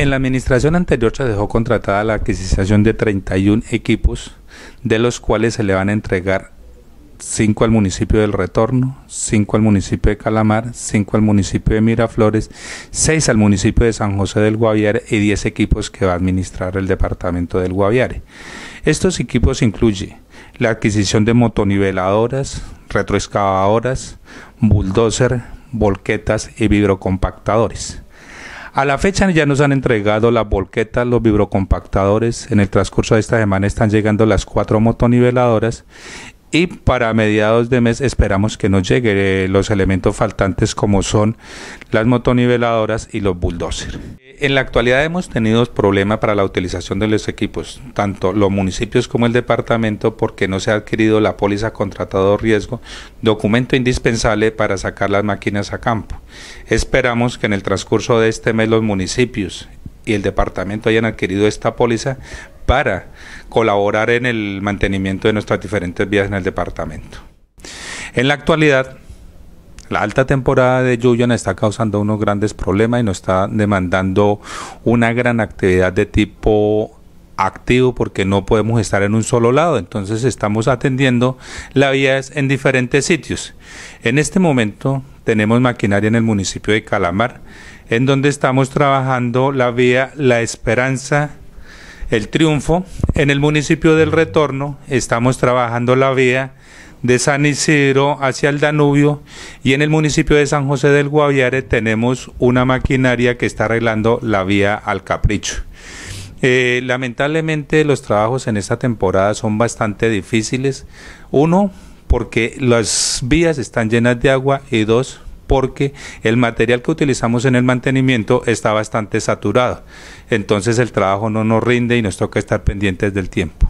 En la administración anterior se dejó contratada la adquisición de 31 equipos, de los cuales se le van a entregar 5 al municipio del Retorno, 5 al municipio de Calamar, 5 al municipio de Miraflores, 6 al municipio de San José del Guaviare y 10 equipos que va a administrar el departamento del Guaviare. Estos equipos incluyen la adquisición de motoniveladoras, retroexcavadoras, bulldozer, volquetas y vibrocompactadores. A la fecha ya nos han entregado las volquetas, los vibrocompactadores. En el transcurso de esta semana están llegando las cuatro motoniveladoras y para mediados de mes esperamos que nos lleguen eh, los elementos faltantes como son las motoniveladoras y los bulldozers. Eh, en la actualidad hemos tenido problemas para la utilización de los equipos, tanto los municipios como el departamento, porque no se ha adquirido la póliza contratado riesgo, documento indispensable para sacar las máquinas a campo. Esperamos que en el transcurso de este mes los municipios y el departamento hayan adquirido esta póliza para colaborar en el mantenimiento de nuestras diferentes vías en el departamento. En la actualidad, la alta temporada de lluvia nos está causando unos grandes problemas y nos está demandando una gran actividad de tipo activo porque no podemos estar en un solo lado, entonces estamos atendiendo las vías en diferentes sitios. En este momento tenemos maquinaria en el municipio de Calamar, en donde estamos trabajando la vía La Esperanza el triunfo. En el municipio del Retorno estamos trabajando la vía de San Isidro hacia el Danubio y en el municipio de San José del Guaviare tenemos una maquinaria que está arreglando la vía al Capricho. Eh, lamentablemente los trabajos en esta temporada son bastante difíciles. Uno, porque las vías están llenas de agua y dos, porque el material que utilizamos en el mantenimiento está bastante saturado. Entonces el trabajo no nos rinde y nos toca estar pendientes del tiempo.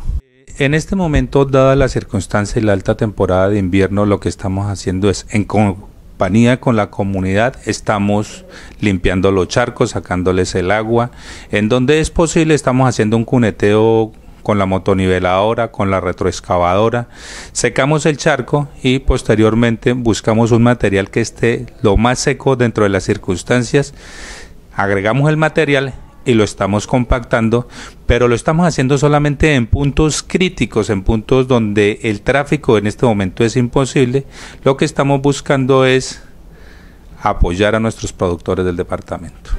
En este momento, dada la circunstancia y la alta temporada de invierno, lo que estamos haciendo es en compañía con la comunidad, estamos limpiando los charcos, sacándoles el agua. En donde es posible, estamos haciendo un cuneteo con la motoniveladora, con la retroexcavadora. Secamos el charco y posteriormente buscamos un material que esté lo más seco dentro de las circunstancias. Agregamos el material y lo estamos compactando, pero lo estamos haciendo solamente en puntos críticos, en puntos donde el tráfico en este momento es imposible. Lo que estamos buscando es apoyar a nuestros productores del departamento.